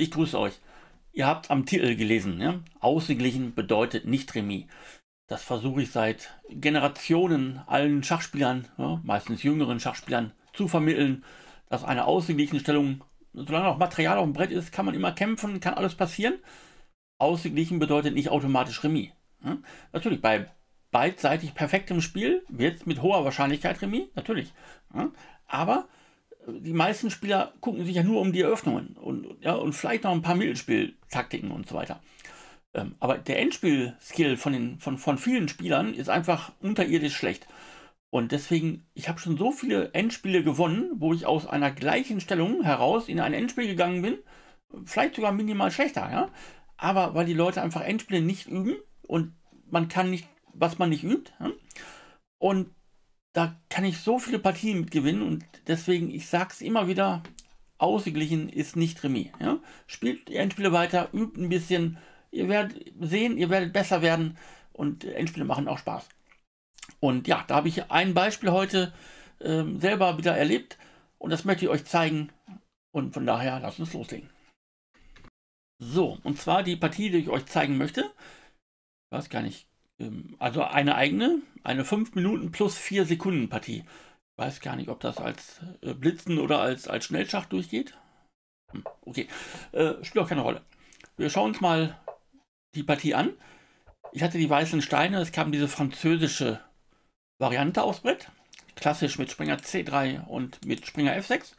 Ich grüße euch. Ihr habt am Titel gelesen, ja? Ne? ausgeglichen bedeutet nicht Remis. Das versuche ich seit Generationen allen Schachspielern, ja, ne, meistens jüngeren Schachspielern, zu vermitteln, dass eine ausgeglichene Stellung, solange noch Material auf dem Brett ist, kann man immer kämpfen, kann alles passieren. Ausgeglichen bedeutet nicht automatisch Remis. Ja? Ne? Natürlich, bei beidseitig perfektem Spiel wird es mit hoher Wahrscheinlichkeit Remis, natürlich. Aber die meisten Spieler gucken sich ja nur um die Eröffnungen und, ja, und vielleicht noch ein paar Mittelspieltaktiken und so weiter. Ähm, aber der Endspiel-Skill von, von, von vielen Spielern ist einfach unterirdisch schlecht. Und deswegen, ich habe schon so viele Endspiele gewonnen, wo ich aus einer gleichen Stellung heraus in ein Endspiel gegangen bin. Vielleicht sogar minimal schlechter, ja. Aber weil die Leute einfach Endspiele nicht üben und man kann nicht, was man nicht übt. Ja? Und da kann ich so viele Partien mitgewinnen und deswegen, ich sage es immer wieder, ausgeglichen ist nicht Remis. Ja? Spielt die Endspiele weiter, übt ein bisschen, ihr werdet sehen, ihr werdet besser werden und Endspiele machen auch Spaß. Und ja, da habe ich ein Beispiel heute äh, selber wieder erlebt und das möchte ich euch zeigen und von daher lasst uns loslegen. So, und zwar die Partie, die ich euch zeigen möchte. Ich weiß gar nicht, ähm, also eine eigene, eine 5 Minuten plus 4 Sekunden Partie. Ich weiß gar nicht, ob das als äh, Blitzen oder als, als Schnellschach durchgeht. Hm, okay, äh, spielt auch keine Rolle. Wir schauen uns mal die Partie an. Ich hatte die weißen Steine, es kam diese französische Variante aufs Brett. Klassisch mit Springer C3 und mit Springer F6.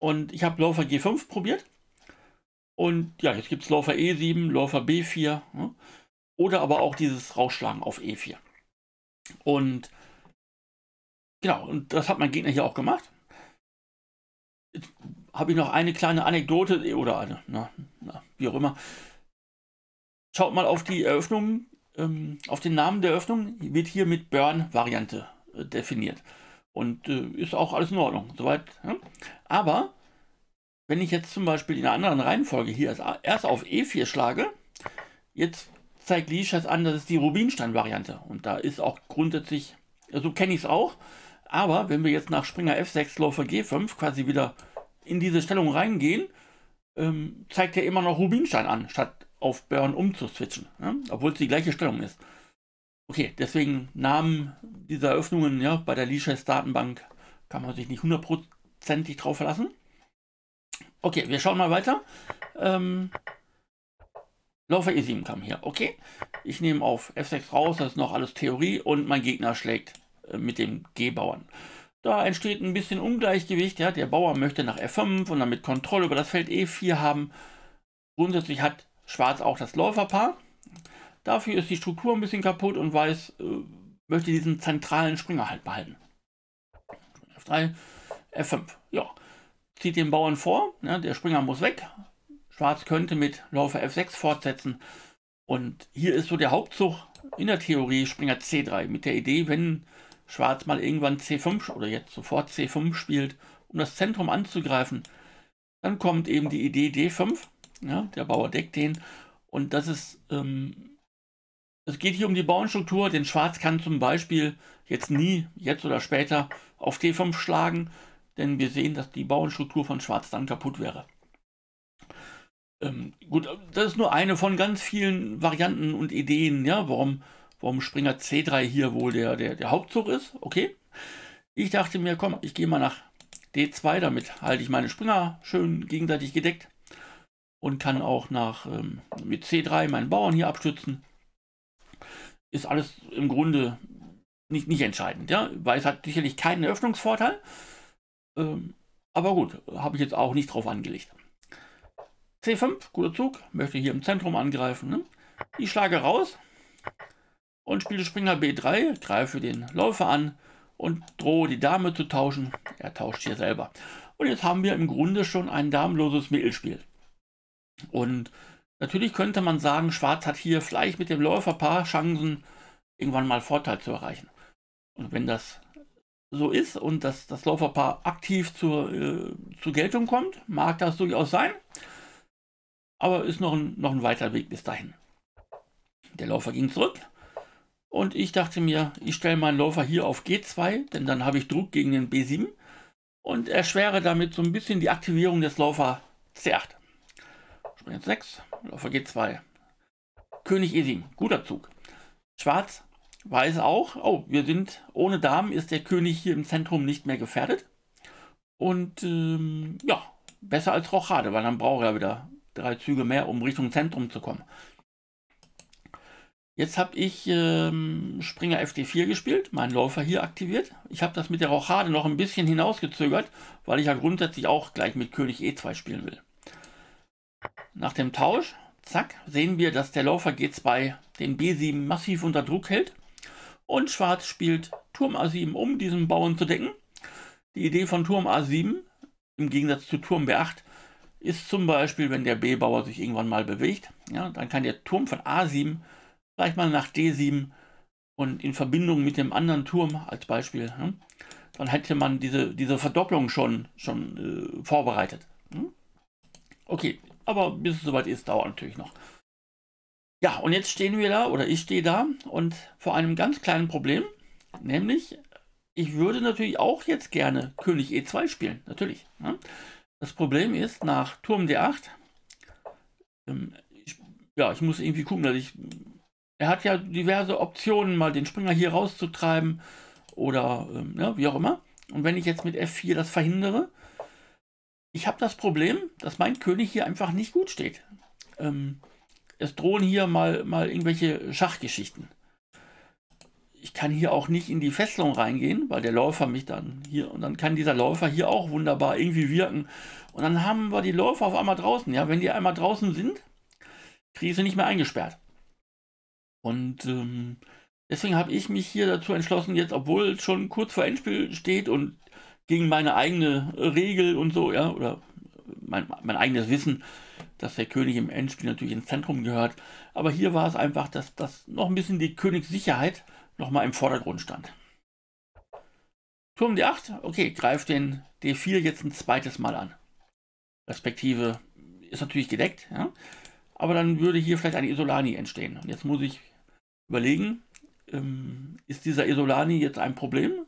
Und ich habe Läufer G5 probiert. Und ja, jetzt gibt es Läufer E7, Läufer B4. Hm. Oder aber auch dieses Rausschlagen auf E4. Und genau, und das hat mein Gegner hier auch gemacht. Jetzt Habe ich noch eine kleine Anekdote eh, oder eine, na, na, wie auch immer. Schaut mal auf die Eröffnung, ähm, auf den Namen der Eröffnung wird hier mit Burn-Variante äh, definiert. Und äh, ist auch alles in Ordnung, soweit. Ja? Aber wenn ich jetzt zum Beispiel in einer anderen Reihenfolge hier erst auf E4 schlage, jetzt zeigt Leeschers an, das ist die Rubinstein-Variante. Und da ist auch grundsätzlich, so also kenne ich es auch. Aber wenn wir jetzt nach Springer F6, Läufer G5 quasi wieder in diese Stellung reingehen, ähm, zeigt er immer noch Rubinstein an, statt auf Burn umzuswitchen, ja? obwohl es die gleiche Stellung ist. Okay, deswegen Namen dieser Eröffnungen ja, bei der Leeschers Datenbank kann man sich nicht hundertprozentig drauf verlassen. Okay, wir schauen mal weiter. Ähm, Läufer E7 kam hier. Okay, ich nehme auf F6 raus, das ist noch alles Theorie und mein Gegner schlägt äh, mit dem G-Bauern. Da entsteht ein bisschen Ungleichgewicht. Ja? Der Bauer möchte nach F5 und damit Kontrolle über das Feld E4 haben. Grundsätzlich hat Schwarz auch das Läuferpaar. Dafür ist die Struktur ein bisschen kaputt und Weiß äh, möchte diesen zentralen Springer halt behalten. F3, F5. Ja, zieht den Bauern vor. Ja, der Springer muss weg. Schwarz könnte mit Läufer F6 fortsetzen. Und hier ist so der Hauptzug in der Theorie Springer C3 mit der Idee, wenn Schwarz mal irgendwann C5 oder jetzt sofort C5 spielt, um das Zentrum anzugreifen, dann kommt eben die Idee D5, ja, der Bauer deckt den und das ist, ähm, es geht hier um die Bauernstruktur, denn Schwarz kann zum Beispiel jetzt nie, jetzt oder später auf D5 schlagen, denn wir sehen, dass die Bauernstruktur von Schwarz dann kaputt wäre. Ähm, gut, das ist nur eine von ganz vielen Varianten und Ideen, ja, warum, warum Springer C3 hier wohl der, der, der Hauptzug ist. Okay. Ich dachte mir, komm, ich gehe mal nach D2, damit halte ich meine Springer schön gegenseitig gedeckt und kann auch nach ähm, mit C3 meinen Bauern hier abstützen. Ist alles im Grunde nicht, nicht entscheidend, ja. es hat sicherlich keinen Eröffnungsvorteil. Ähm, aber gut, habe ich jetzt auch nicht drauf angelegt. C5, guter Zug, möchte hier im Zentrum angreifen. Ne? Ich schlage raus und spiele Springer B3, greife den Läufer an und drohe die Dame zu tauschen. Er tauscht hier selber. Und jetzt haben wir im Grunde schon ein damenloses Mittelspiel. Und natürlich könnte man sagen, Schwarz hat hier vielleicht mit dem Läufer paar Chancen, irgendwann mal Vorteil zu erreichen. Und wenn das so ist und dass das Läuferpaar aktiv zur, äh, zur Geltung kommt, mag das durchaus sein. Aber ist noch ein, noch ein weiter Weg bis dahin. Der Läufer ging zurück und ich dachte mir, ich stelle meinen Läufer hier auf G2, denn dann habe ich Druck gegen den B7 und erschwere damit so ein bisschen die Aktivierung des Läufer C8. Spring 6, Läufer G2. König E7, guter Zug. Schwarz weiß auch, oh, wir sind ohne Damen, ist der König hier im Zentrum nicht mehr gefährdet. Und ähm, ja, besser als Rochade, weil dann braucht er wieder drei Züge mehr, um Richtung Zentrum zu kommen. Jetzt habe ich ähm, Springer FD4 gespielt, meinen Läufer hier aktiviert. Ich habe das mit der Rochade noch ein bisschen hinausgezögert, weil ich ja grundsätzlich auch gleich mit König E2 spielen will. Nach dem Tausch, zack, sehen wir, dass der Läufer G2 den B7 massiv unter Druck hält. Und Schwarz spielt Turm A7, um diesen Bauern zu decken. Die Idee von Turm A7, im Gegensatz zu Turm B8, ist zum Beispiel, wenn der B-Bauer sich irgendwann mal bewegt, ja, dann kann der Turm von A7 gleich mal nach D7 und in Verbindung mit dem anderen Turm als Beispiel, ja, ne, dann hätte man diese, diese Verdopplung schon, schon äh, vorbereitet. Hm? Okay, aber bis es soweit ist, dauert natürlich noch. Ja, und jetzt stehen wir da, oder ich stehe da, und vor einem ganz kleinen Problem, nämlich, ich würde natürlich auch jetzt gerne König E2 spielen, natürlich. Ja. Ne. Das Problem ist, nach Turm D8, ähm, ich, ja, ich muss irgendwie gucken, dass ich. Er hat ja diverse Optionen, mal den Springer hier rauszutreiben oder ähm, ja, ne, wie auch immer. Und wenn ich jetzt mit F4 das verhindere, ich habe das Problem, dass mein König hier einfach nicht gut steht. Ähm, es drohen hier mal, mal irgendwelche Schachgeschichten ich kann hier auch nicht in die Fesselung reingehen, weil der Läufer mich dann hier und dann kann dieser Läufer hier auch wunderbar irgendwie wirken. Und dann haben wir die Läufer auf einmal draußen. Ja, wenn die einmal draußen sind, kriege ich sie nicht mehr eingesperrt. Und ähm, deswegen habe ich mich hier dazu entschlossen, jetzt, obwohl es schon kurz vor Endspiel steht und gegen meine eigene Regel und so, ja, oder mein, mein eigenes Wissen, dass der König im Endspiel natürlich ins Zentrum gehört. Aber hier war es einfach, dass das noch ein bisschen die Königssicherheit nochmal im Vordergrund stand. Turm D8, okay, greift den D4 jetzt ein zweites Mal an. Respektive ist natürlich gedeckt, ja? aber dann würde hier vielleicht ein Isolani entstehen. Und jetzt muss ich überlegen, ähm, ist dieser Isolani jetzt ein Problem?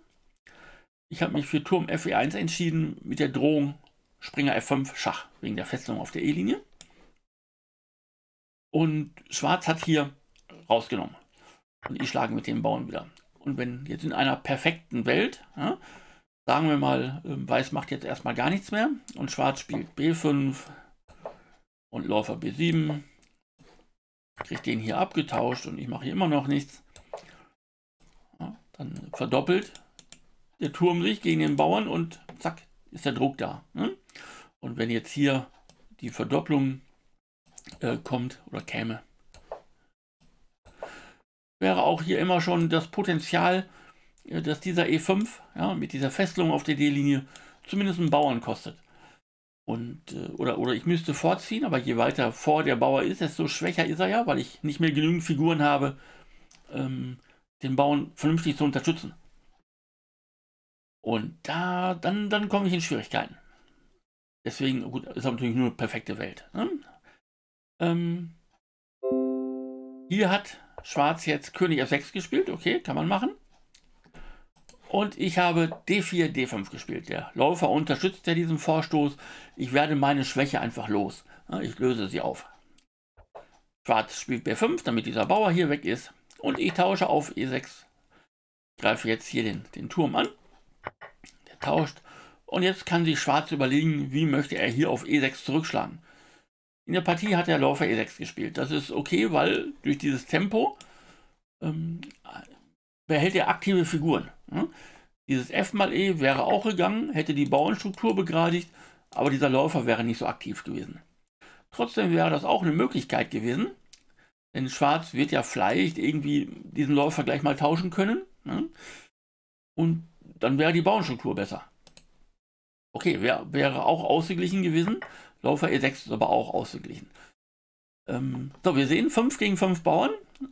Ich habe mich für Turm FE1 entschieden mit der Drohung Springer F5 Schach wegen der Festung auf der E-Linie. Und Schwarz hat hier rausgenommen. Und ich schlage mit den Bauern wieder. Und wenn jetzt in einer perfekten Welt, ja, sagen wir mal, ähm, Weiß macht jetzt erstmal gar nichts mehr und Schwarz spielt B5 und Läufer B7, kriegt den hier abgetauscht und ich mache hier immer noch nichts, ja, dann verdoppelt der Turm sich gegen den Bauern und zack, ist der Druck da. Ne? Und wenn jetzt hier die Verdopplung äh, kommt oder käme, wäre auch hier immer schon das Potenzial, äh, dass dieser E5 ja, mit dieser Fesselung auf der D-Linie zumindest einen Bauern kostet. Und, äh, oder, oder ich müsste vorziehen, aber je weiter vor der Bauer ist, desto schwächer ist er ja, weil ich nicht mehr genügend Figuren habe, ähm, den Bauern vernünftig zu unterstützen. Und da, dann, dann komme ich in Schwierigkeiten. Deswegen, gut, ist natürlich nur eine perfekte Welt. Ne? Ähm, hier hat Schwarz jetzt König F6 gespielt. Okay, kann man machen. Und ich habe D4, D5 gespielt. Der Läufer unterstützt ja diesen Vorstoß. Ich werde meine Schwäche einfach los. Ich löse sie auf. Schwarz spielt B5, damit dieser Bauer hier weg ist. Und ich tausche auf E6. Ich greife jetzt hier den, den Turm an. Der tauscht. Und jetzt kann sich Schwarz überlegen, wie möchte er hier auf E6 zurückschlagen. In der Partie hat der Läufer E6 gespielt. Das ist okay, weil durch dieses Tempo ähm, behält er aktive Figuren. Ne? Dieses F mal E wäre auch gegangen, hätte die Bauernstruktur begradigt, aber dieser Läufer wäre nicht so aktiv gewesen. Trotzdem wäre das auch eine Möglichkeit gewesen, denn Schwarz wird ja vielleicht irgendwie diesen Läufer gleich mal tauschen können ne? und dann wäre die Bauernstruktur besser. Okay, wär, wäre auch ausgeglichen gewesen, Läufer E6 ist aber auch ausgeglichen. Ähm, so, wir sehen 5 gegen 5 Bauern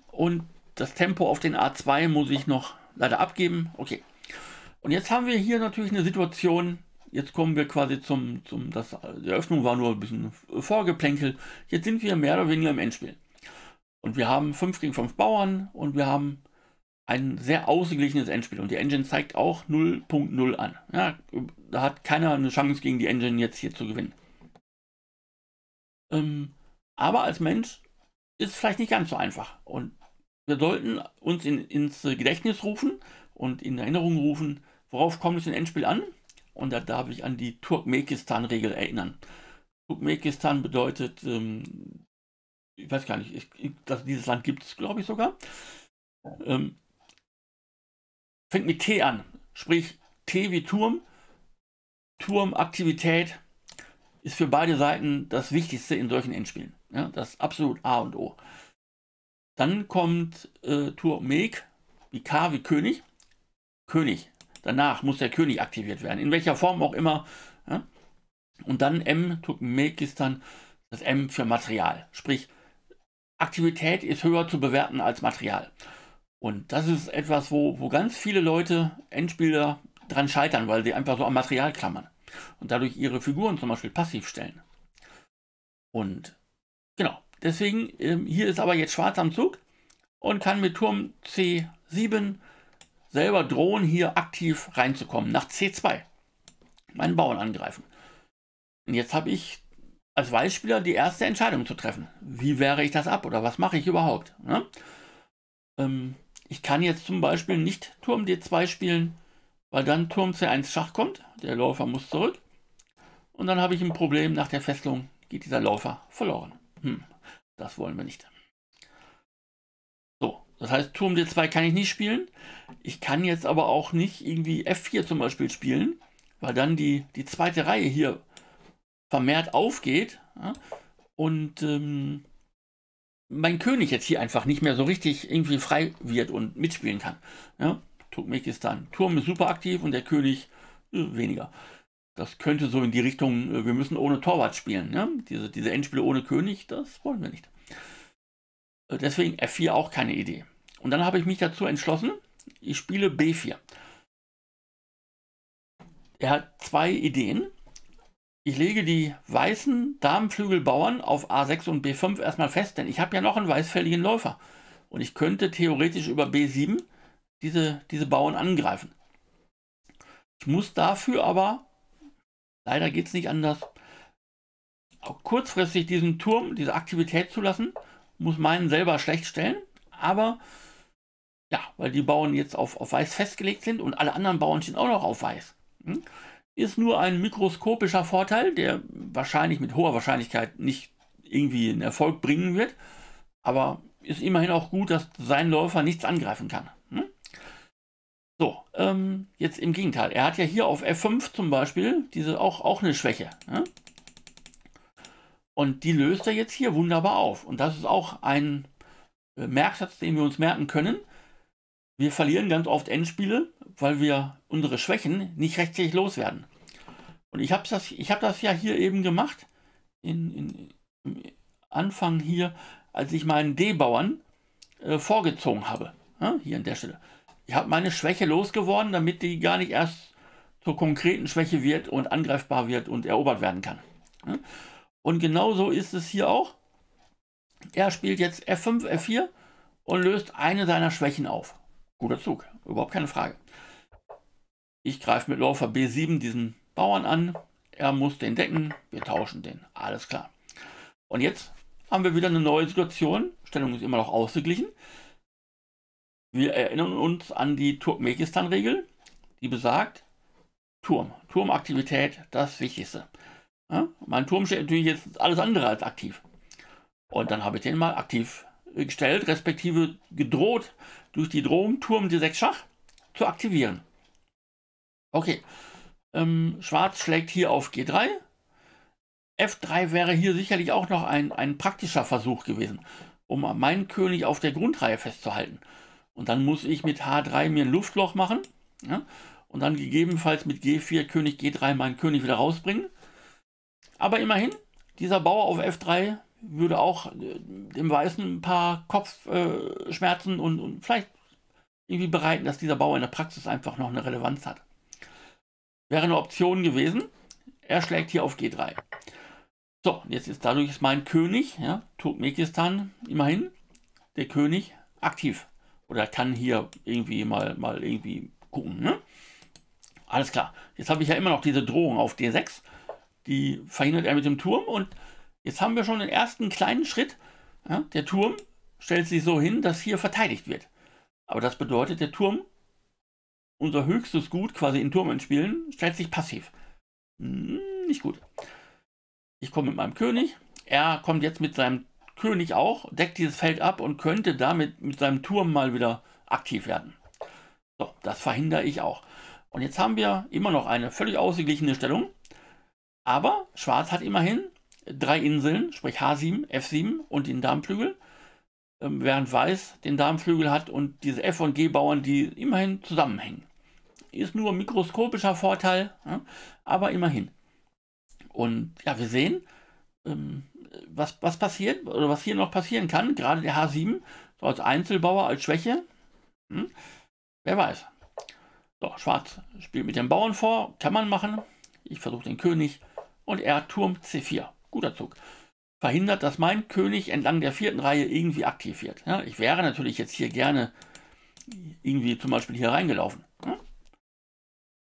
und das Tempo auf den A2 muss ich noch leider abgeben. Okay. Und jetzt haben wir hier natürlich eine Situation, jetzt kommen wir quasi zum, zum das, die Eröffnung war nur ein bisschen vorgeplänkelt. Jetzt sind wir mehr oder weniger im Endspiel. Und wir haben 5 gegen 5 Bauern und wir haben ein sehr ausgeglichenes Endspiel. Und die Engine zeigt auch 0.0 an. Ja, da hat keiner eine Chance gegen die Engine jetzt hier zu gewinnen. Ähm, aber als Mensch ist es vielleicht nicht ganz so einfach. Und wir sollten uns in, ins Gedächtnis rufen und in Erinnerung rufen, worauf kommt es im Endspiel an? Und da darf ich an die Turkmenistan-Regel erinnern. Turkmenistan bedeutet, ähm, ich weiß gar nicht, ich, das, dieses Land gibt es, glaube ich, sogar. Ähm, fängt mit T an, sprich T wie Turm, Turm, Aktivität, ist für beide Seiten das Wichtigste in solchen Endspielen. Ja, das ist absolut A und O. Dann kommt äh, Tour Meg, wie K wie König. König. Danach muss der König aktiviert werden, in welcher Form auch immer. Ja? Und dann M, Turkmek ist dann das M für Material. Sprich, Aktivität ist höher zu bewerten als Material. Und das ist etwas, wo, wo ganz viele Leute, Endspieler, dran scheitern, weil sie einfach so am Material klammern und dadurch ihre Figuren zum Beispiel passiv stellen. Und genau, deswegen, ähm, hier ist aber jetzt schwarz am Zug und kann mit Turm C7 selber drohen, hier aktiv reinzukommen, nach C2 meinen Bauern angreifen. Und jetzt habe ich als Weißspieler die erste Entscheidung zu treffen. Wie wehre ich das ab oder was mache ich überhaupt? Ne? Ähm, ich kann jetzt zum Beispiel nicht Turm D2 spielen, weil dann Turm C1 Schach kommt, der Läufer muss zurück. Und dann habe ich ein Problem, nach der Festung geht dieser Läufer verloren. Hm, das wollen wir nicht. So, das heißt, Turm D2 kann ich nicht spielen. Ich kann jetzt aber auch nicht irgendwie F4 zum Beispiel spielen, weil dann die, die zweite Reihe hier vermehrt aufgeht. Ja, und ähm, mein König jetzt hier einfach nicht mehr so richtig irgendwie frei wird und mitspielen kann. Ja? Turkmenistan. Turm ist super aktiv und der König äh, weniger. Das könnte so in die Richtung, äh, wir müssen ohne Torwart spielen. Ne? Diese, diese Endspiele ohne König, das wollen wir nicht. Äh, deswegen F4 auch keine Idee. Und dann habe ich mich dazu entschlossen, ich spiele B4. Er hat zwei Ideen. Ich lege die weißen Damenflügelbauern auf A6 und B5 erstmal fest, denn ich habe ja noch einen weißfälligen Läufer. Und ich könnte theoretisch über B7 diese, diese Bauern angreifen. Ich muss dafür aber, leider geht es nicht anders, auch kurzfristig diesen Turm, diese Aktivität zulassen, muss meinen selber schlecht stellen, aber ja, weil die Bauern jetzt auf, auf weiß festgelegt sind und alle anderen Bauern stehen auch noch auf weiß. Hm? Ist nur ein mikroskopischer Vorteil, der wahrscheinlich mit hoher Wahrscheinlichkeit nicht irgendwie einen Erfolg bringen wird, aber ist immerhin auch gut, dass sein Läufer nichts angreifen kann. So, ähm, jetzt im Gegenteil. Er hat ja hier auf F5 zum Beispiel diese auch, auch eine Schwäche. Ne? Und die löst er jetzt hier wunderbar auf. Und das ist auch ein äh, Merksatz, den wir uns merken können. Wir verlieren ganz oft Endspiele, weil wir unsere Schwächen nicht rechtzeitig loswerden. Und ich habe das, hab das ja hier eben gemacht, in, in, im Anfang hier, als ich meinen D-Bauern äh, vorgezogen habe. Ja, ne? hier an der Stelle ich habe meine Schwäche losgeworden, damit die gar nicht erst zur konkreten Schwäche wird und angreifbar wird und erobert werden kann. Und genauso ist es hier auch. Er spielt jetzt F5, F4 und löst eine seiner Schwächen auf. Guter Zug, überhaupt keine Frage. Ich greife mit Läufer B7 diesen Bauern an. Er muss den decken. Wir tauschen den. Alles klar. Und jetzt haben wir wieder eine neue Situation. Stellung ist immer noch ausgeglichen. Wir erinnern uns an die Turkmenistan-Regel, die besagt, Turm, Turmaktivität, das Wichtigste. Ja? Mein Turm steht natürlich jetzt alles andere als aktiv. Und dann habe ich den mal aktiv gestellt, respektive gedroht, durch die Drohung Turm D6 Schach zu aktivieren. Okay, ähm, Schwarz schlägt hier auf G3. F3 wäre hier sicherlich auch noch ein, ein praktischer Versuch gewesen, um meinen König auf der Grundreihe festzuhalten. Und dann muss ich mit H3 mir ein Luftloch machen. Ja? Und dann gegebenenfalls mit G4 König G3 meinen König wieder rausbringen. Aber immerhin, dieser Bauer auf F3 würde auch äh, dem Weißen ein paar Kopfschmerzen äh, und, und vielleicht irgendwie bereiten, dass dieser Bauer in der Praxis einfach noch eine Relevanz hat. Wäre eine Option gewesen. Er schlägt hier auf G3. So, jetzt ist dadurch mein König, ja, Turkmenistan, immerhin, der König aktiv oder kann hier irgendwie mal, mal irgendwie gucken. Ne? Alles klar. Jetzt habe ich ja immer noch diese Drohung auf D6. Die verhindert er mit dem Turm. Und jetzt haben wir schon den ersten kleinen Schritt. Ja, der Turm stellt sich so hin, dass hier verteidigt wird. Aber das bedeutet, der Turm, unser höchstes Gut quasi in Turm entspielen, stellt sich passiv. Hm, nicht gut. Ich komme mit meinem König. Er kommt jetzt mit seinem König auch, deckt dieses Feld ab und könnte damit mit seinem Turm mal wieder aktiv werden. So, das verhindere ich auch. Und jetzt haben wir immer noch eine völlig ausgeglichene Stellung. Aber Schwarz hat immerhin drei Inseln, sprich H7, F7 und den Darmflügel, ähm, während Weiß den Darmflügel hat und diese F- und G-Bauern, die immerhin zusammenhängen. Ist nur mikroskopischer Vorteil, aber immerhin. Und ja, wir sehen, ähm, was, was passiert oder was hier noch passieren kann, gerade der H7, so als Einzelbauer, als Schwäche. Hm? Wer weiß. So, Schwarz spielt mit dem Bauern vor, kann man machen. Ich versuche den König und er Turm C4. Guter Zug. Verhindert, dass mein König entlang der vierten Reihe irgendwie aktiv wird. Ja, ich wäre natürlich jetzt hier gerne irgendwie zum Beispiel hier reingelaufen. Hm?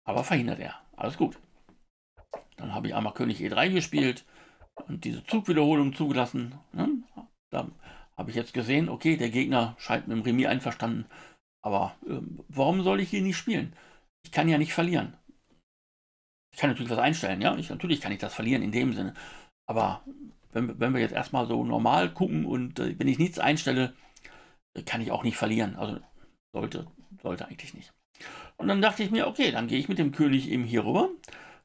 Aber verhindert er. Alles gut. Dann habe ich einmal König E3 gespielt und diese Zugwiederholung zugelassen. Ne? Da habe ich jetzt gesehen, okay, der Gegner scheint mit dem Remis einverstanden. Aber ähm, warum soll ich hier nicht spielen? Ich kann ja nicht verlieren. Ich kann natürlich was einstellen, ja. Ich, natürlich kann ich das verlieren in dem Sinne. Aber wenn, wenn wir jetzt erstmal so normal gucken und äh, wenn ich nichts einstelle, äh, kann ich auch nicht verlieren. Also sollte, sollte eigentlich nicht. Und dann dachte ich mir, okay, dann gehe ich mit dem König eben hier rüber.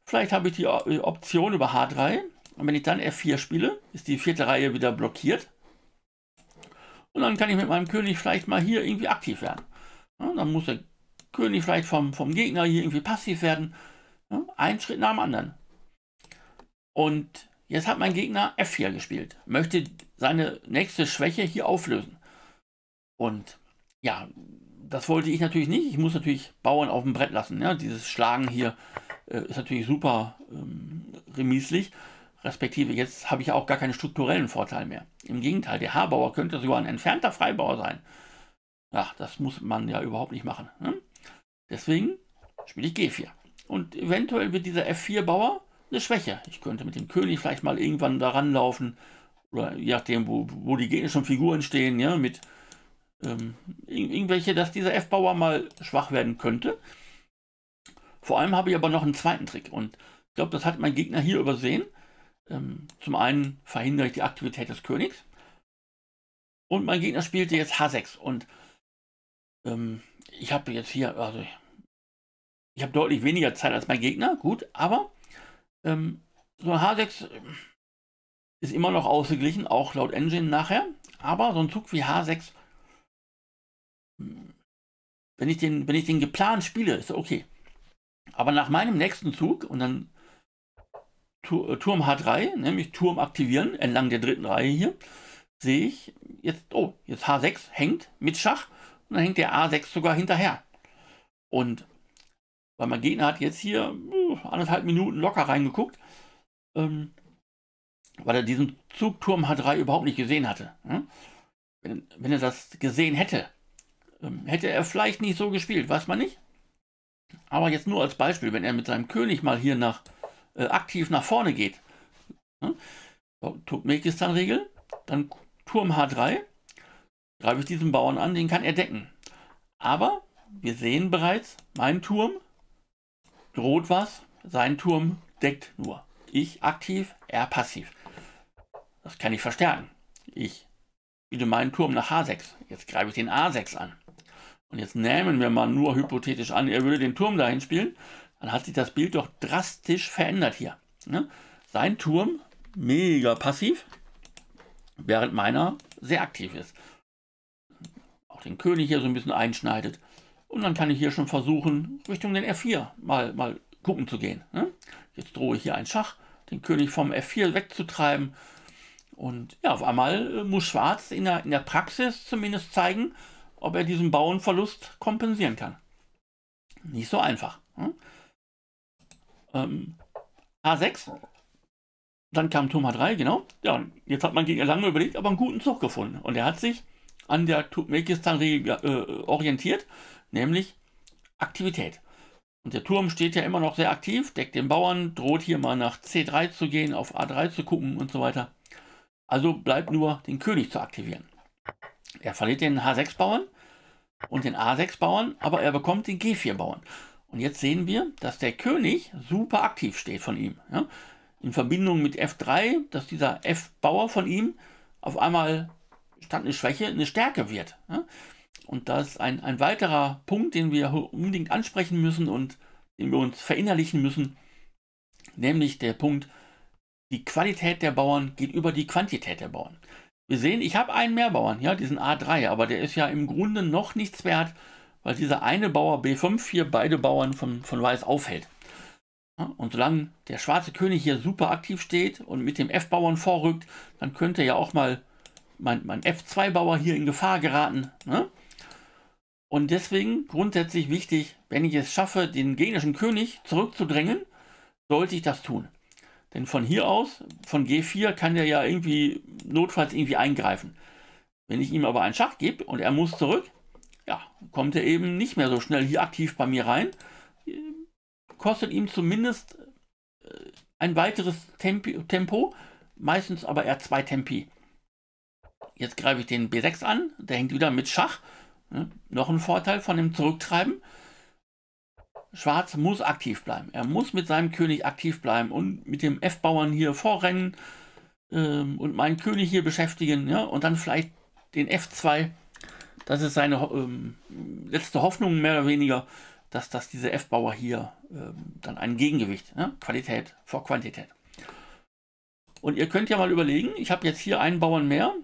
Vielleicht habe ich die äh, Option über H3 und wenn ich dann F4 spiele, ist die vierte Reihe wieder blockiert. Und dann kann ich mit meinem König vielleicht mal hier irgendwie aktiv werden. Ja, dann muss der König vielleicht vom, vom Gegner hier irgendwie passiv werden. Ja, ein Schritt nach dem anderen. Und jetzt hat mein Gegner F4 gespielt, möchte seine nächste Schwäche hier auflösen. Und ja, das wollte ich natürlich nicht. Ich muss natürlich Bauern auf dem Brett lassen. Ja, dieses Schlagen hier äh, ist natürlich super ähm, remislich respektive jetzt habe ich auch gar keinen strukturellen Vorteil mehr. Im Gegenteil, der Habauer könnte sogar ein entfernter Freibauer sein. Ach, das muss man ja überhaupt nicht machen. Ne? Deswegen spiele ich G4. Und eventuell wird dieser F4-Bauer eine Schwäche. Ich könnte mit dem König vielleicht mal irgendwann da ranlaufen. Oder je nachdem, wo, wo die gegnerischen Figuren stehen, ja, mit ähm, irgendwelche, dass dieser F-Bauer mal schwach werden könnte. Vor allem habe ich aber noch einen zweiten Trick. Und ich glaube, das hat mein Gegner hier übersehen. Ähm, zum einen verhindere ich die Aktivität des Königs. Und mein Gegner spielte jetzt H6 und ähm, ich habe jetzt hier, also ich habe deutlich weniger Zeit als mein Gegner, gut, aber ähm, so ein H6 äh, ist immer noch ausgeglichen, auch laut Engine nachher, aber so ein Zug wie H6, hm, wenn ich den, wenn ich den geplant spiele, ist okay. Aber nach meinem nächsten Zug, und dann äh, Turm H3, nämlich Turm aktivieren, entlang der dritten Reihe hier, sehe ich jetzt, oh, jetzt H6 hängt mit Schach und dann hängt der A6 sogar hinterher. Und weil mein Gegner hat jetzt hier uh, anderthalb Minuten locker reingeguckt, ähm, weil er diesen Zug Turm H3 überhaupt nicht gesehen hatte. Ne? Wenn, wenn, er das gesehen hätte, ähm, hätte er vielleicht nicht so gespielt, weiß man nicht. Aber jetzt nur als Beispiel, wenn er mit seinem König mal hier nach äh, aktiv nach vorne geht. Ne? So, Turkmenistan-Regel, dann Turm H3, greife ich diesen Bauern an, den kann er decken. Aber wir sehen bereits, mein Turm droht was, sein Turm deckt nur. Ich aktiv, er passiv. Das kann ich verstärken. Ich biete meinen Turm nach H6. Jetzt greife ich den A6 an. Und jetzt nehmen wir mal nur hypothetisch an, er würde den Turm dahin spielen dann hat sich das Bild doch drastisch verändert hier. Ne? Sein Turm mega passiv, während meiner sehr aktiv ist. Auch den König hier so ein bisschen einschneidet. Und dann kann ich hier schon versuchen, Richtung den F4 mal, mal gucken zu gehen. Ne? Jetzt drohe ich hier einen Schach, den König vom F4 wegzutreiben. Und ja, auf einmal äh, muss Schwarz in der, in der Praxis zumindest zeigen, ob er diesen Bauernverlust kompensieren kann. Nicht so einfach. Ne? ähm, A6. Dann kam Turm h 3, genau. Ja, jetzt hat man gegen lange überlegt, aber einen guten Zug gefunden. Und er hat sich an der Turkmenistan-Regel äh, orientiert, nämlich Aktivität. Und der Turm steht ja immer noch sehr aktiv, deckt den Bauern, droht hier mal nach C3 zu gehen, auf A3 zu gucken und so weiter. Also bleibt nur, den König zu aktivieren. Er verliert den H6-Bauern und den A6-Bauern, aber er bekommt den G4-Bauern. Und jetzt sehen wir, dass der König super aktiv steht von ihm. Ja? In Verbindung mit F3, dass dieser F-Bauer von ihm auf einmal statt eine Schwäche eine Stärke wird. Ja? Und das ist ein, ein weiterer Punkt, den wir unbedingt ansprechen müssen und den wir uns verinnerlichen müssen, nämlich der Punkt, die Qualität der Bauern geht über die Quantität der Bauern. Wir sehen, ich habe einen Mehrbauern, ja, diesen A3, aber der ist ja im Grunde noch nichts wert, weil dieser eine Bauer B5 hier beide Bauern von, von Weiß aufhält. Und solange der schwarze König hier super aktiv steht und mit dem F-Bauern vorrückt, dann könnte ja auch mal mein, mein F2-Bauer hier in Gefahr geraten. Ne? Und deswegen grundsätzlich wichtig, wenn ich es schaffe, den genischen König zurückzudrängen, sollte ich das tun. Denn von hier aus, von G4, kann der ja irgendwie notfalls irgendwie eingreifen. Wenn ich ihm aber einen Schach gebe und er muss zurück, ja, kommt er eben nicht mehr so schnell hier aktiv bei mir rein. Kostet ihm zumindest äh, ein weiteres Tempo, meistens aber eher zwei Tempi. Jetzt greife ich den B6 an, der hängt wieder mit Schach. Ne? Noch ein Vorteil von dem Zurücktreiben. Schwarz muss aktiv bleiben. Er muss mit seinem König aktiv bleiben und mit dem F-Bauern hier vorrennen ähm, und meinen König hier beschäftigen ja? Ne? und dann vielleicht den F2 das ist seine ähm, letzte Hoffnung mehr oder weniger, dass, dass diese F-Bauer hier ähm, dann ein Gegengewicht, ne? Qualität vor Quantität. Und ihr könnt ja mal überlegen, ich habe jetzt hier einen Bauern mehr,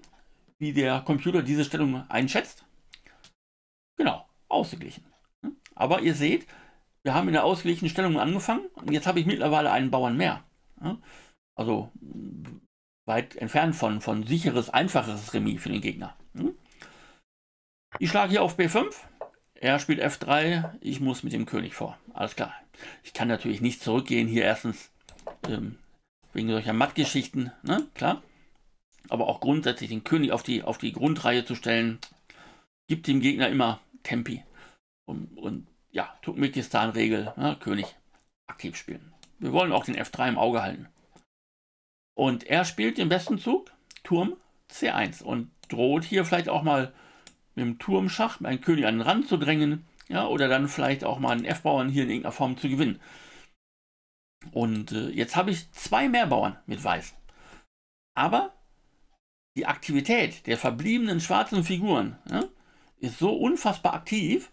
wie der Computer diese Stellung einschätzt. Genau, ausgeglichen. Ne? Aber ihr seht, wir haben in der ausgeglichenen Stellung angefangen und jetzt habe ich mittlerweile einen Bauern mehr. Ne? Also weit entfernt von, von sicheres, einfaches Remis für den Gegner. Ich schlage hier auf B5. Er spielt F3. Ich muss mit dem König vor. Alles klar. Ich kann natürlich nicht zurückgehen hier erstens ähm, wegen solcher Mattgeschichten. Ne? Klar. Aber auch grundsätzlich den König auf die, auf die Grundreihe zu stellen, gibt dem Gegner immer Tempi. Und, und ja, Turkmenistan-Regel, ne? König aktiv spielen. Wir wollen auch den F3 im Auge halten. Und er spielt den besten Zug, Turm C1 und droht hier vielleicht auch mal mit dem Turmschach meinen König an den Rand zu drängen, ja, oder dann vielleicht auch mal einen F-Bauern hier in irgendeiner Form zu gewinnen. Und äh, jetzt habe ich zwei mehr Bauern mit Weiß. Aber die Aktivität der verbliebenen schwarzen Figuren ja, ist so unfassbar aktiv.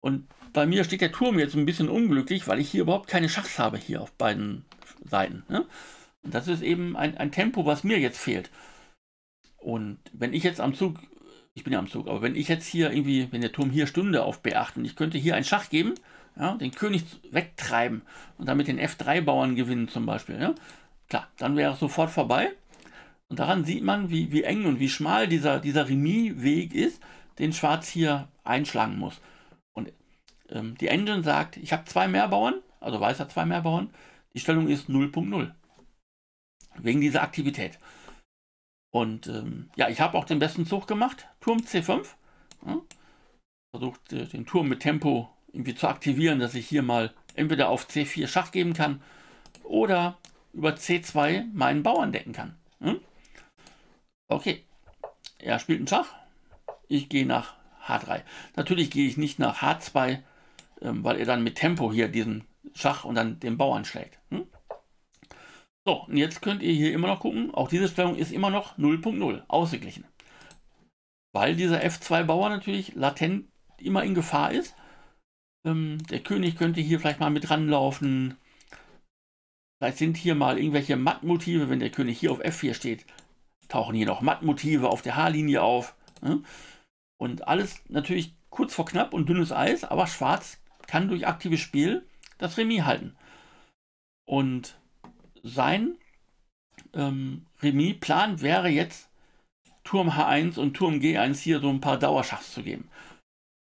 Und bei mir steht der Turm jetzt ein bisschen unglücklich, weil ich hier überhaupt keine Schachs habe, hier auf beiden Seiten. Ja. Und das ist eben ein, ein Tempo, was mir jetzt fehlt. Und wenn ich jetzt am Zug ich bin ja am Zug, aber wenn ich jetzt hier irgendwie, wenn der Turm hier stünde auf B8 und ich könnte hier einen Schach geben, ja, den König wegtreiben und damit den F3-Bauern gewinnen zum Beispiel, ja, klar, dann wäre es sofort vorbei. Und daran sieht man, wie, wie eng und wie schmal dieser, dieser Remis-Weg ist, den Schwarz hier einschlagen muss. Und ähm, die Engine sagt, ich habe zwei mehr Bauern, also Weiß hat zwei mehr Bauern, die Stellung ist 0.0. Wegen dieser Aktivität. Und ähm, ja, ich habe auch den besten Zug gemacht. Turm C5. Ja. Versucht äh, den Turm mit Tempo irgendwie zu aktivieren, dass ich hier mal entweder auf C4 Schach geben kann oder über C2 meinen Bauern decken kann. Hm? Okay, er spielt einen Schach. Ich gehe nach H3. Natürlich gehe ich nicht nach H2, ähm, weil er dann mit Tempo hier diesen Schach und dann den Bauern schlägt. Hm? So, und jetzt könnt ihr hier immer noch gucken, auch diese Stellung ist immer noch 0.0, ausgeglichen. Weil dieser F2-Bauer natürlich latent immer in Gefahr ist. Ähm, der König könnte hier vielleicht mal mit ranlaufen. Vielleicht sind hier mal irgendwelche Mattmotive, wenn der König hier auf F4 steht, tauchen hier noch Mattmotive auf der H-Linie auf. Ne? Und alles natürlich kurz vor knapp und dünnes Eis, aber Schwarz kann durch aktives Spiel das Remis halten. Und sein ähm, Remis-Plan wäre jetzt, Turm H1 und Turm G1 hier so ein paar Dauerschachs zu geben.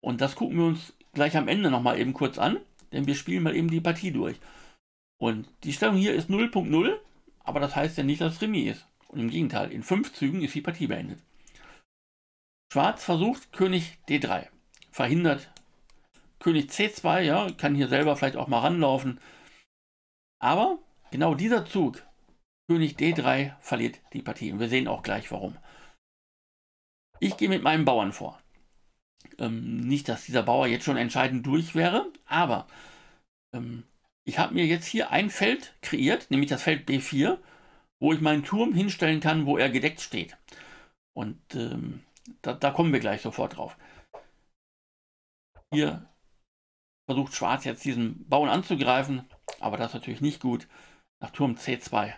Und das gucken wir uns gleich am Ende nochmal eben kurz an, denn wir spielen mal eben die Partie durch. Und die Stellung hier ist 0.0, aber das heißt ja nicht, dass es Remis ist. Und im Gegenteil, in fünf Zügen ist die Partie beendet. Schwarz versucht König D3, verhindert König C2, ja, kann hier selber vielleicht auch mal ranlaufen. Aber Genau dieser Zug, König D3, verliert die Partie. Und wir sehen auch gleich warum. Ich gehe mit meinem Bauern vor. Ähm, nicht, dass dieser Bauer jetzt schon entscheidend durch wäre, aber ähm, ich habe mir jetzt hier ein Feld kreiert, nämlich das Feld B4, wo ich meinen Turm hinstellen kann, wo er gedeckt steht. Und ähm, da, da, kommen wir gleich sofort drauf. Hier versucht Schwarz jetzt diesen Bauern anzugreifen, aber das ist natürlich nicht gut nach Turm C2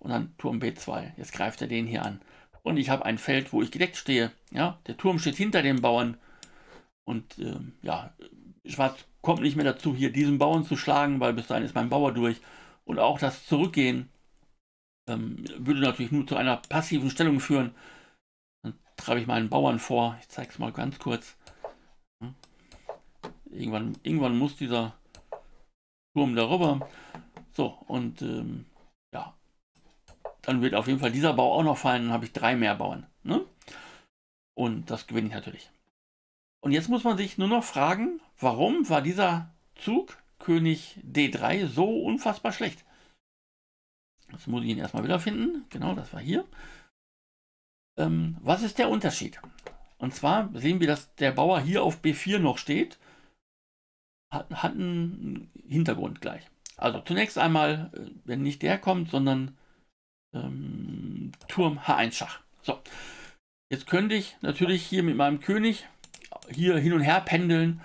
und dann Turm B2. Jetzt greift er den hier an. Und ich habe ein Feld, wo ich gedeckt stehe. Ja, der Turm steht hinter dem Bauern. Und ähm, ja, Schwarz kommt nicht mehr dazu, hier diesen Bauern zu schlagen, weil bis dahin ist mein Bauer durch. Und auch das Zurückgehen ähm, würde natürlich nur zu einer passiven Stellung führen. Dann treibe ich meinen Bauern vor. Ich zeige es mal ganz kurz. Hm. Irgendwann, irgendwann muss dieser Turm darüber. So, und ähm, ja, dann wird auf jeden Fall dieser Bau auch noch fallen, dann habe ich drei mehr Bauern. Ne? Und das gewinne ich natürlich. Und jetzt muss man sich nur noch fragen, warum war dieser Zug König D3 so unfassbar schlecht? Jetzt muss ich ihn erstmal wiederfinden. Genau, das war hier. Ähm, was ist der Unterschied? Und zwar sehen wir, dass der Bauer hier auf B4 noch steht. Hat, hat einen Hintergrund gleich. Also zunächst einmal, äh, wenn nicht der kommt, sondern ähm, Turm H1 Schach. So, jetzt könnte ich natürlich hier mit meinem König hier hin und her pendeln,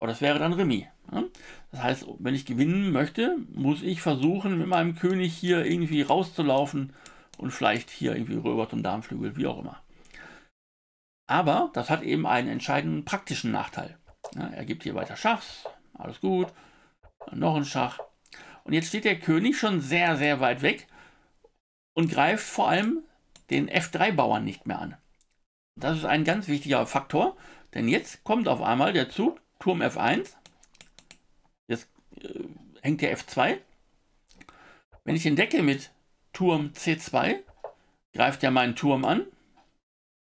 aber das wäre dann Remis. Ne? Das heißt, wenn ich gewinnen möchte, muss ich versuchen, mit meinem König hier irgendwie rauszulaufen und vielleicht hier irgendwie rüber zum Darmflügel, wie auch immer. Aber das hat eben einen entscheidenden praktischen Nachteil. Ne? er gibt hier weiter Schachs, alles gut, noch ein Schach, und jetzt steht der König schon sehr, sehr weit weg und greift vor allem den F3-Bauern nicht mehr an. Das ist ein ganz wichtiger Faktor, denn jetzt kommt auf einmal der Zug Turm F1. Jetzt äh, hängt der F2. Wenn ich den decke mit Turm C2, greift er meinen Turm an.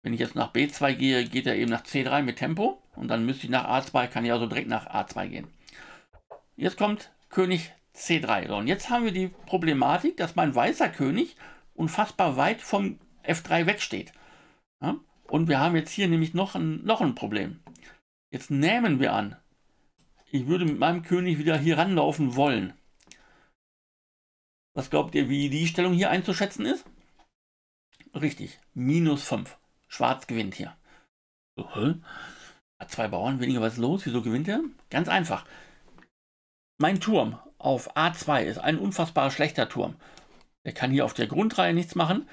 Wenn ich jetzt nach B2 gehe, geht er eben nach C3 mit Tempo. Und dann müsste ich nach A2, kann ich also direkt nach A2 gehen. Jetzt kommt König C3. So, und jetzt haben wir die Problematik, dass mein weißer König unfassbar weit vom F3 wegsteht. Ja? Und wir haben jetzt hier nämlich noch ein, noch ein Problem. Jetzt nehmen wir an, ich würde mit meinem König wieder hier ranlaufen wollen. Was glaubt ihr, wie die Stellung hier einzuschätzen ist? Richtig, minus 5. Schwarz gewinnt hier. Hat zwei Bauern weniger was los, wieso gewinnt er? Ganz einfach. Mein Turm auf A2 ist ein unfassbar schlechter Turm. Der kann hier auf der Grundreihe nichts machen.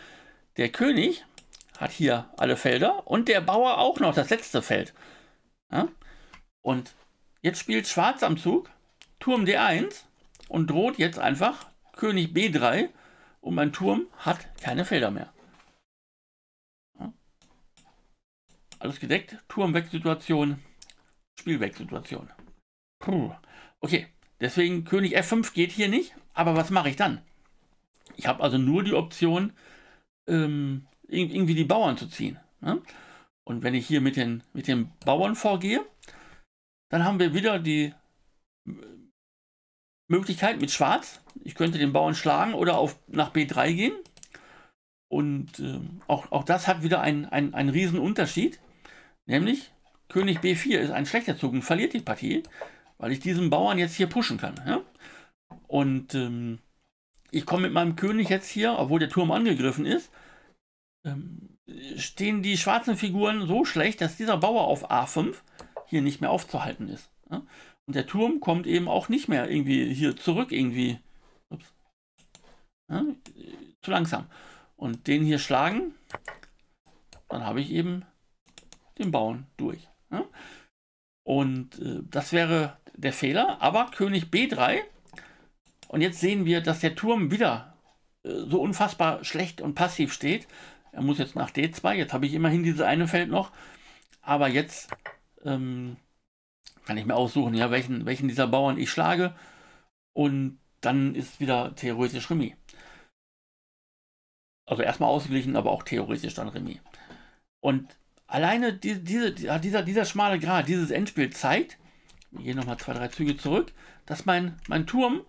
Der König hat hier alle Felder und der Bauer auch noch das letzte Feld. Ja? Und jetzt spielt Schwarz am Zug, Turm D1 und droht jetzt einfach König B3 und mein Turm hat keine Felder mehr. Ja? Alles gedeckt, Turmwegsituation, Spielwegsituation. Puh. Okay, Deswegen König F5 geht hier nicht, aber was mache ich dann? Ich habe also nur die Option, ähm, irgendwie die Bauern zu ziehen. Ne? Und wenn ich hier mit den, mit den Bauern vorgehe, dann haben wir wieder die äh, Möglichkeit mit Schwarz. Ich könnte den Bauern schlagen oder auf, nach B3 gehen. Und äh, auch, auch das hat wieder einen, einen, riesen Unterschied. Nämlich König B4 ist ein schlechter Zug und verliert die Partie weil ich diesen Bauern jetzt hier pushen kann. Ja? Und ähm, ich komme mit meinem König jetzt hier, obwohl der Turm angegriffen ist, ähm, stehen die schwarzen Figuren so schlecht, dass dieser Bauer auf A5 hier nicht mehr aufzuhalten ist. Ja? Und der Turm kommt eben auch nicht mehr irgendwie hier zurück, irgendwie. Ups, ja? Zu langsam. Und den hier schlagen, dann habe ich eben den Bauern durch. Und äh, das wäre der Fehler, aber König B3. Und jetzt sehen wir, dass der Turm wieder äh, so unfassbar schlecht und passiv steht. Er muss jetzt nach D2, jetzt habe ich immerhin dieses eine Feld noch. Aber jetzt ähm, kann ich mir aussuchen, ja, welchen, welchen dieser Bauern ich schlage. Und dann ist wieder theoretisch Remis. Also erstmal ausgeglichen, aber auch theoretisch dann Remis. Und alleine die, diese, dieser, dieser schmale Grad, dieses Endspiel zeigt, hier nochmal zwei, drei Züge zurück, dass mein, mein Turm,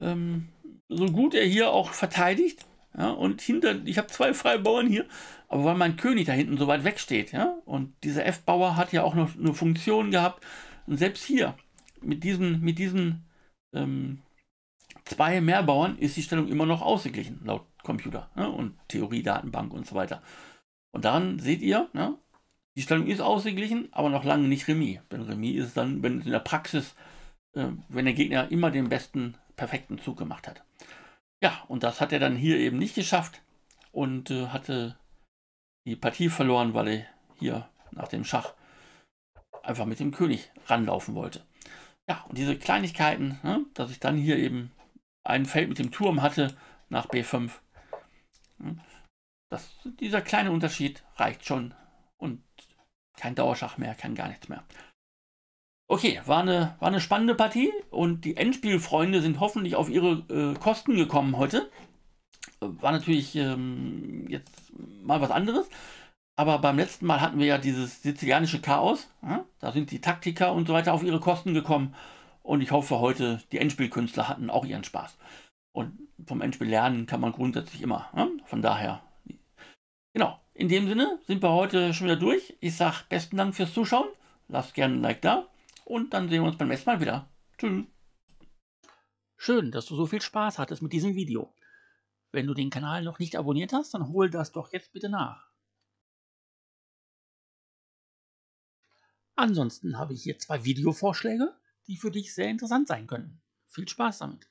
ähm, so gut er hier auch verteidigt, ja, und hinter, ich habe zwei freie Bauern hier, aber weil mein König da hinten so weit weg steht, ja, und dieser F-Bauer hat ja auch noch eine Funktion gehabt, und selbst hier, mit diesen, mit diesen ähm, zwei Mehrbauern ist die Stellung immer noch ausgeglichen, laut Computer ne, und Theorie, Datenbank und so weiter. Und daran seht ihr, ne, die Stellung ist ausgeglichen, aber noch lange nicht Remis. Denn Remis ist dann, wenn in der Praxis, äh, wenn der Gegner immer den besten, perfekten Zug gemacht hat. Ja, und das hat er dann hier eben nicht geschafft und äh, hatte die Partie verloren, weil er hier nach dem Schach einfach mit dem König ranlaufen wollte. Ja, und diese Kleinigkeiten, ne, dass ich dann hier eben ein Feld mit dem Turm hatte nach B5, ne, hm, das, dieser kleine Unterschied reicht schon. Und kein Dauerschach mehr, kein gar nichts mehr. Okay, war eine, war eine spannende Partie und die Endspielfreunde sind hoffentlich auf ihre äh, Kosten gekommen heute. War natürlich ähm, jetzt mal was anderes. Aber beim letzten Mal hatten wir ja dieses sizilianische Chaos. Ne? Da sind die Taktiker und so weiter auf ihre Kosten gekommen. Und ich hoffe, heute die Endspielkünstler hatten auch ihren Spaß. Und vom Endspiel lernen kann man grundsätzlich immer. Ne? Von daher Genau, in dem Sinne sind wir heute schon wieder durch. Ich sage besten Dank fürs Zuschauen. Lasst gerne ein Like da und dann sehen wir uns beim nächsten Mal wieder. Tschüss. Schön, dass du so viel Spaß hattest mit diesem Video. Wenn du den Kanal noch nicht abonniert hast, dann hol das doch jetzt bitte nach. Ansonsten habe ich hier zwei Videovorschläge, die für dich sehr interessant sein können. Viel Spaß damit!